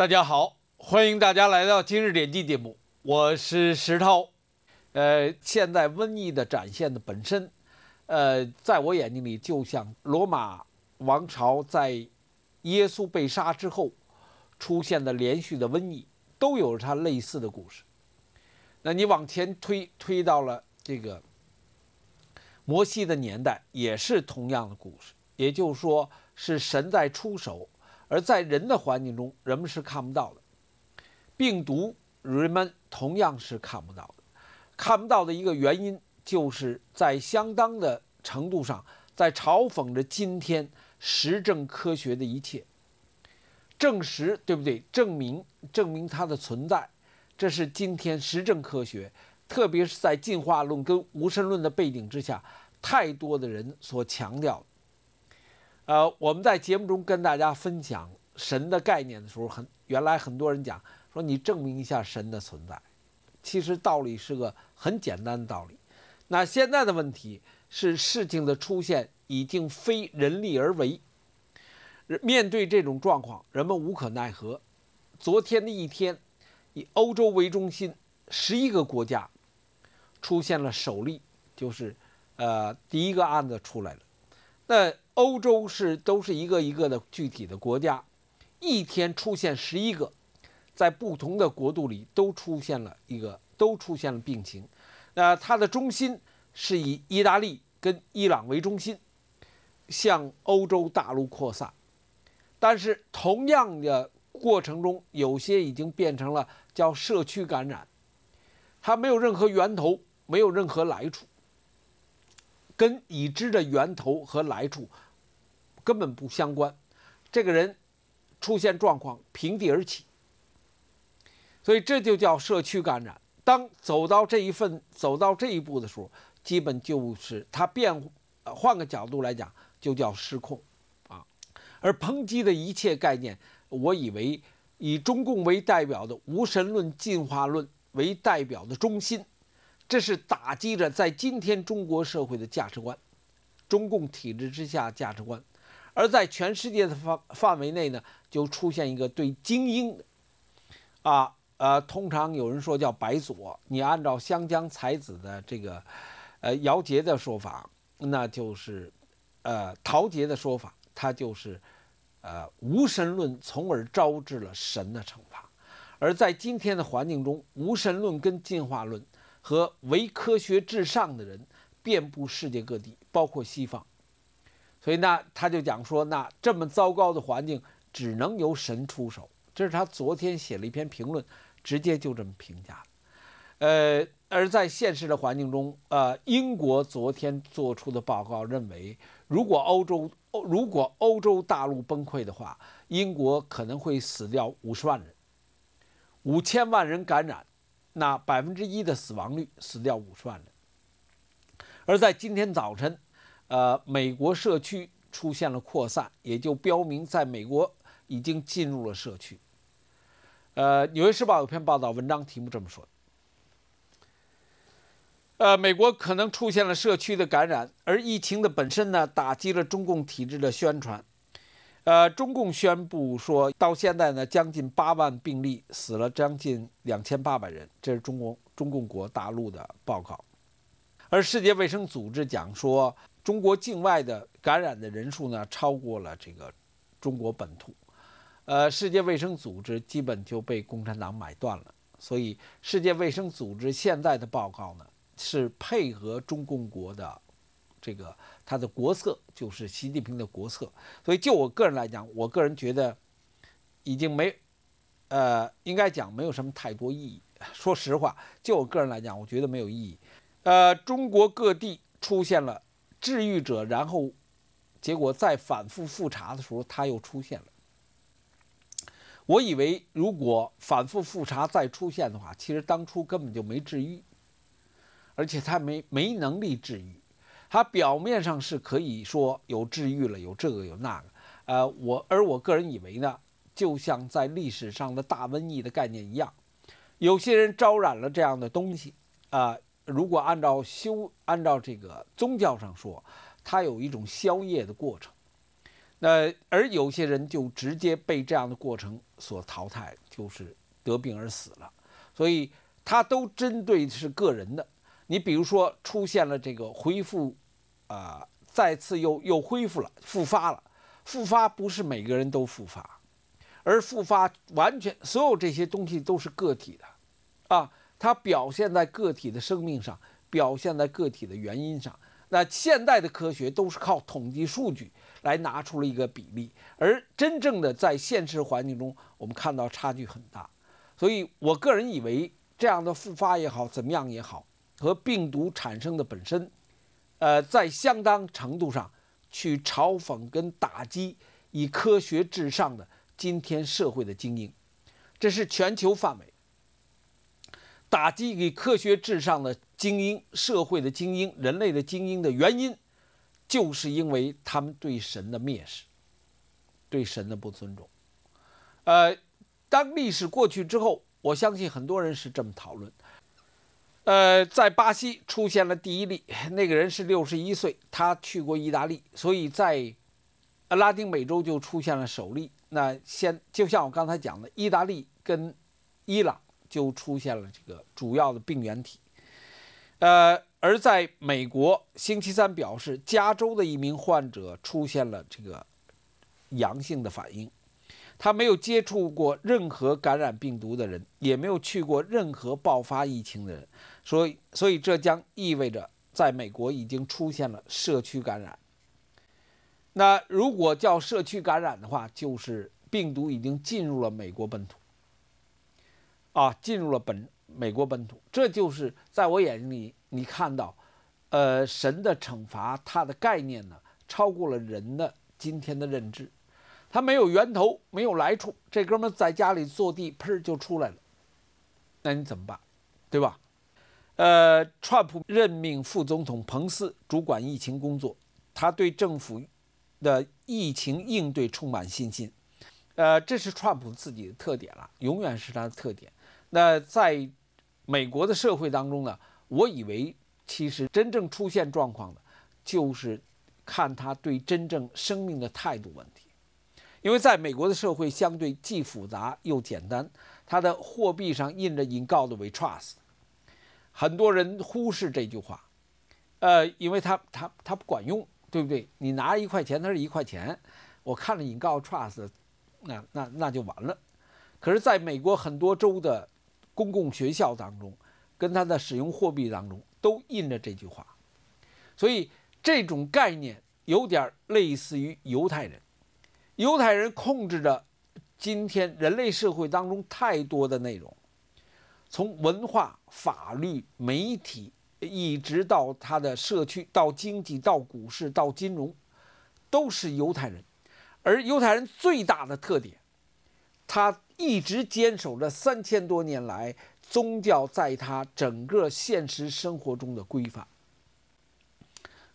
大家好，欢迎大家来到今日点击节目，我是石涛。呃，现在瘟疫的展现的本身，呃，在我眼睛里，就像罗马王朝在耶稣被杀之后出现的连续的瘟疫，都有它类似的故事。那你往前推，推到了这个摩西的年代，也是同样的故事，也就是说是神在出手。而在人的环境中，人们是看不到的；病毒人们同样是看不到的。看不到的一个原因，就是在相当的程度上，在嘲讽着今天实证科学的一切。证实对不对？证明证明它的存在，这是今天实证科学，特别是在进化论跟无神论的背景之下，太多的人所强调。呃，我们在节目中跟大家分享神的概念的时候，很原来很多人讲说你证明一下神的存在，其实道理是个很简单的道理。那现在的问题是，事情的出现已经非人力而为，面对这种状况，人们无可奈何。昨天的一天，以欧洲为中心，十一个国家出现了首例，就是呃第一个案子出来了。那欧洲是都是一个一个的具体的国家，一天出现十一个，在不同的国度里都出现了一个，都出现了病情。那它的中心是以意大利跟伊朗为中心，向欧洲大陆扩散。但是同样的过程中，有些已经变成了叫社区感染，它没有任何源头，没有任何来处。跟已知的源头和来处根本不相关，这个人出现状况平地而起，所以这就叫社区感染。当走到这一份走到这一步的时候，基本就是他变，换个角度来讲，就叫失控啊。而抨击的一切概念，我以为以中共为代表的无神论、进化论为代表的中心。这是打击着在今天中国社会的价值观，中共体制之下价值观，而在全世界的范范围内呢，就出现一个对精英，啊呃，通常有人说叫白左，你按照湘江才子的这个呃姚杰的说法，那就是，呃陶杰的说法，他就是，呃无神论，从而招致了神的惩罚，而在今天的环境中，无神论跟进化论。和唯科学至上的人遍布世界各地，包括西方。所以呢，他就讲说，那这么糟糕的环境，只能由神出手。这是他昨天写了一篇评论，直接就这么评价呃，而在现实的环境中，呃，英国昨天做出的报告认为，如果欧洲欧如果欧洲大陆崩溃的话，英国可能会死掉五十万人，五千万人感染。那百分之一的死亡率，死掉五十万人。而在今天早晨，呃，美国社区出现了扩散，也就标明在美国已经进入了社区。呃，《纽约时报》有篇报道，文章题目这么说：，呃，美国可能出现了社区的感染，而疫情的本身呢，打击了中共体制的宣传。呃，中共宣布说，到现在呢，将近八万病例，死了将近两千八百人，这是中国中共国大陆的报告。而世界卫生组织讲说，中国境外的感染的人数呢，超过了这个中国本土。呃，世界卫生组织基本就被共产党买断了，所以世界卫生组织现在的报告呢，是配合中共国的这个。他的国策就是习近平的国策，所以就我个人来讲，我个人觉得已经没，呃，应该讲没有什么太多意义。说实话，就我个人来讲，我觉得没有意义。呃，中国各地出现了治愈者，然后结果再反复复查的时候，他又出现了。我以为如果反复复查再出现的话，其实当初根本就没治愈，而且他没没能力治愈。它表面上是可以说有治愈了，有这个有那个，呃，我而我个人以为呢，就像在历史上的大瘟疫的概念一样，有些人招染了这样的东西，啊，如果按照修按照这个宗教上说，它有一种消业的过程，那而有些人就直接被这样的过程所淘汰，就是得病而死了，所以它都针对是个人的。你比如说出现了这个恢复。呃，再次又又恢复了，复发了，复发不是每个人都复发，而复发完全所有这些东西都是个体的，啊，它表现在个体的生命上，表现在个体的原因上。那现代的科学都是靠统计数据来拿出了一个比例，而真正的在现实环境中，我们看到差距很大。所以，我个人以为这样的复发也好，怎么样也好，和病毒产生的本身。呃，在相当程度上，去嘲讽跟打击以科学至上的今天社会的精英，这是全球范围打击以科学至上的精英、社会的精英、人类的精英的原因，就是因为他们对神的蔑视，对神的不尊重。呃，当历史过去之后，我相信很多人是这么讨论。呃，在巴西出现了第一例，那个人是六十一岁，他去过意大利，所以在拉丁美洲就出现了首例。那先就像我刚才讲的，意大利跟伊朗就出现了这个主要的病原体。呃，而在美国，星期三表示，加州的一名患者出现了这个阳性的反应。他没有接触过任何感染病毒的人，也没有去过任何爆发疫情的人，所以，所以这将意味着，在美国已经出现了社区感染。那如果叫社区感染的话，就是病毒已经进入了美国本土，啊，进入了本美国本土。这就是在我眼睛里，你看到，呃，神的惩罚，它的概念呢，超过了人的今天的认知。他没有源头，没有来处。这哥们在家里坐地，喷就出来了。那你怎么办，对吧？呃，川普任命副总统彭斯主管疫情工作，他对政府的疫情应对充满信心。呃，这是川普自己的特点了，永远是他的特点。那在美国的社会当中呢，我以为其实真正出现状况的，就是看他对真正生命的态度问题。因为在美国的社会相对既复杂又简单，它的货币上印着 “in God we trust”，很多人忽视这句话，呃，因为它它它不管用，对不对？你拿一块钱，它是一块钱，我看了 “in God trust”，那那那就完了。可是，在美国很多州的公共学校当中，跟它的使用货币当中都印着这句话，所以这种概念有点类似于犹太人。犹太人控制着今天人类社会当中太多的内容，从文化、法律、媒体，一直到他的社区、到经济、到股市、到金融，都是犹太人。而犹太人最大的特点，他一直坚守着三千多年来宗教在他整个现实生活中的规范。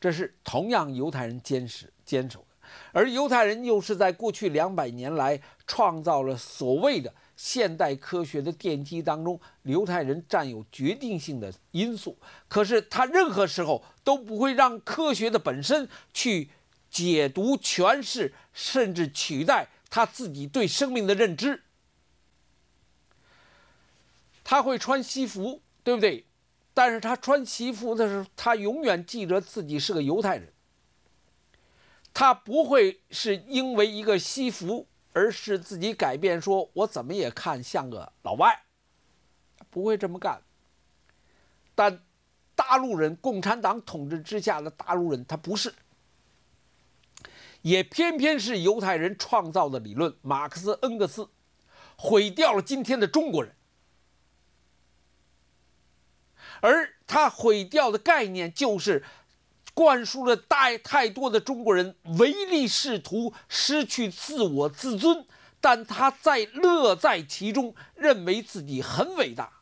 这是同样犹太人坚持坚守。而犹太人又是在过去两百年来创造了所谓的现代科学的奠基当中，犹太人占有决定性的因素。可是他任何时候都不会让科学的本身去解读诠释，甚至取代他自己对生命的认知。他会穿西服，对不对？但是他穿西服的时候，他永远记着自己是个犹太人。他不会是因为一个西服，而是自己改变，说我怎么也看像个老外，不会这么干。但大陆人，共产党统治之下的大陆人，他不是，也偏偏是犹太人创造的理论——马克思、恩格斯，毁掉了今天的中国人，而他毁掉的概念就是。灌输了大太多的中国人唯利是图，失去自我自尊，但他在乐在其中，认为自己很伟大。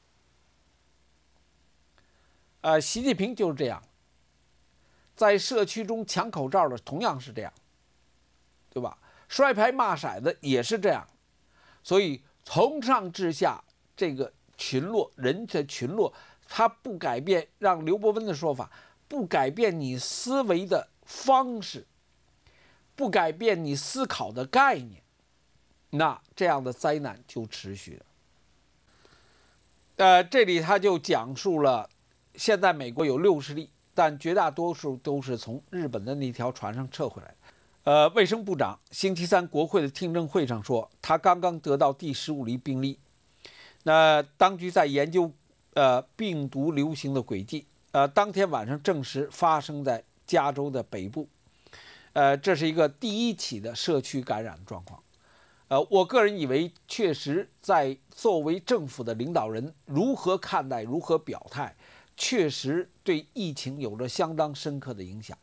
呃，习近平就是这样，在社区中抢口罩的同样是这样，对吧？摔牌骂色子也是这样，所以从上至下这个群落人的群落，他不改变，让刘伯温的说法。不改变你思维的方式，不改变你思考的概念，那这样的灾难就持续了。呃，这里他就讲述了，现在美国有六十例，但绝大多数都是从日本的那条船上撤回来的。呃，卫生部长星期三国会的听证会上说，他刚刚得到第十五例病例。那当局在研究，呃，病毒流行的轨迹。呃，当天晚上证实发生在加州的北部，呃，这是一个第一起的社区感染状况。呃，我个人以为，确实在作为政府的领导人，如何看待、如何表态，确实对疫情有着相当深刻的影响。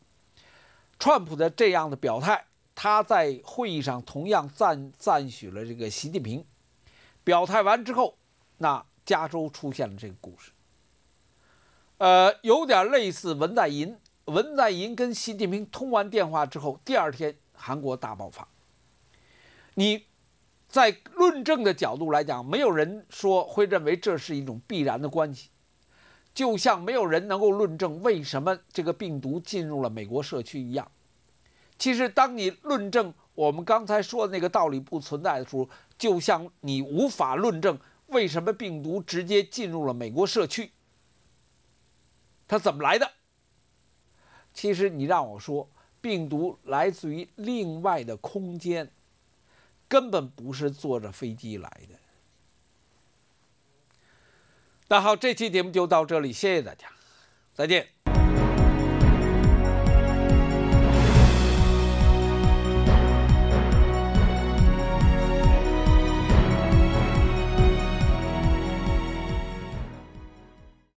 川普的这样的表态，他在会议上同样赞赞许了这个习近平。表态完之后，那加州出现了这个故事。呃，有点类似文在寅。文在寅跟习近平通完电话之后，第二天韩国大爆发。你在论证的角度来讲，没有人说会认为这是一种必然的关系，就像没有人能够论证为什么这个病毒进入了美国社区一样。其实，当你论证我们刚才说的那个道理不存在的时候，就像你无法论证为什么病毒直接进入了美国社区。它怎么来的？其实你让我说，病毒来自于另外的空间，根本不是坐着飞机来的。那好，这期节目就到这里，谢谢大家，再见。